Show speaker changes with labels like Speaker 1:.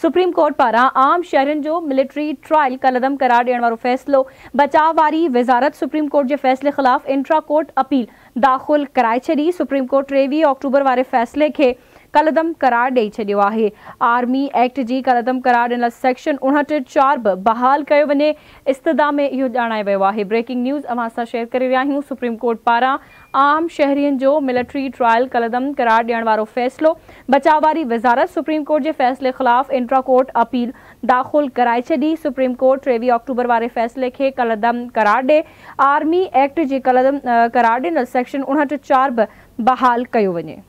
Speaker 1: supreme court पारा आम शहर जो मिलिट्री ट्रायल कलदम करार दियण वारो फ़ैसलो बचाव वारी वज़ारत सुप्रीम कोर्ट के फ़ैसले खिलाफ़ इंट्रा कोर्ट अपील दाख़िल कराए छी सुप्रीम कोर्ट टेवी अक्टूबर वाले फ़ैसले के कलदम करार ॾेई छॾियो आहे आर्मी एक्ट जी क़लदम करार ॾिनल सेक्शन उणहठि चारि बहाल कयो वञे इस्तिदा में इहो ॼाणाए वियो आहे ब्रेकिंग न्यूज़ अवां असां शेयर करे विया आहियूं सुप्रीम कोर्ट पारां आम शहरीनि जो मिलिट्री ट्रायल कलदम करार ॾियण वारो फ़ैसिलो बचाव वारी वज़ारत सुप्रीम कोर्ट जे फ़ैसिले ख़िलाफ़ु कोर्ट अपील दाख़िल कराए छॾी सुप्रीम कोर्ट टेवीह अक्टूबर वारे फ़ैसिले खे कलदम करार ॾिए आर्मी एक्ट जी क़लदम करार ॾिनल सेक्शन उणहठि चार बि बहाल कयो वञे